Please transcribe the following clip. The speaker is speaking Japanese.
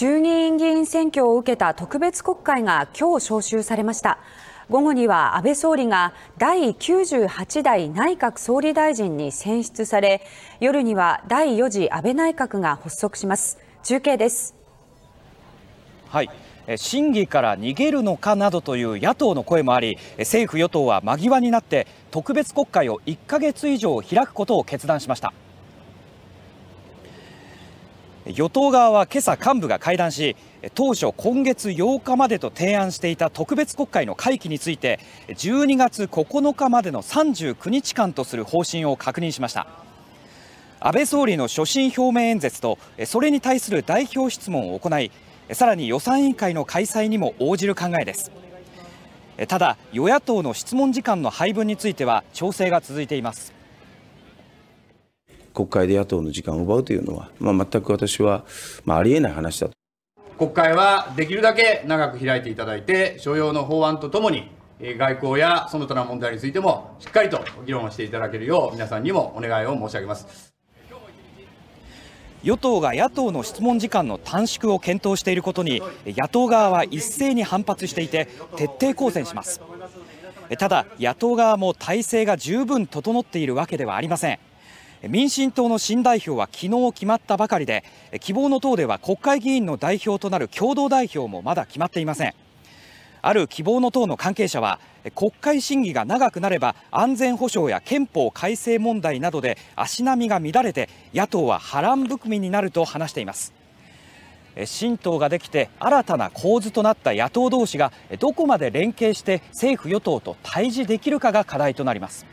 衆議院議員選挙を受けた特別国会が今日招集されました午後には安倍総理が第98代内閣総理大臣に選出され夜には第4次安倍内閣が発足します中継ですはい審議から逃げるのかなどという野党の声もあり政府与党は間際になって特別国会を1ヶ月以上開くことを決断しました与党側は今朝幹部が会談し当初今月8日までと提案していた特別国会の会期について12月9日までの39日間とする方針を確認しました安倍総理の所信表明演説とそれに対する代表質問を行いさらに予算委員会の開催にも応じる考えですただ与野党の質問時間の配分については調整が続いています国会で野党の時間を奪うというのは、まあ、全く私は、まあ、ありえない話だと。国会はできるだけ長く開いていただいて、所要の法案とともに、外交やその他の問題についても、しっかりと議論をしていただけるよう、皆さんにもお願いを申し上げます。与党が野党の質問時間の短縮を検討していることに野党側は一斉に反発していて徹底抗戦しますただ野党側も体制が十分整っているわけではありません民進党の新代表は昨日決まったばかりで希望の党では国会議員の代表となる共同代表もまだ決まっていませんある希望の党の関係者は国会審議が長くなれば安全保障や憲法改正問題などで足並みが乱れて野党は波乱含みになると話しています新党ができて新たな構図となった野党同士がどこまで連携して政府与党と対峙できるかが課題となります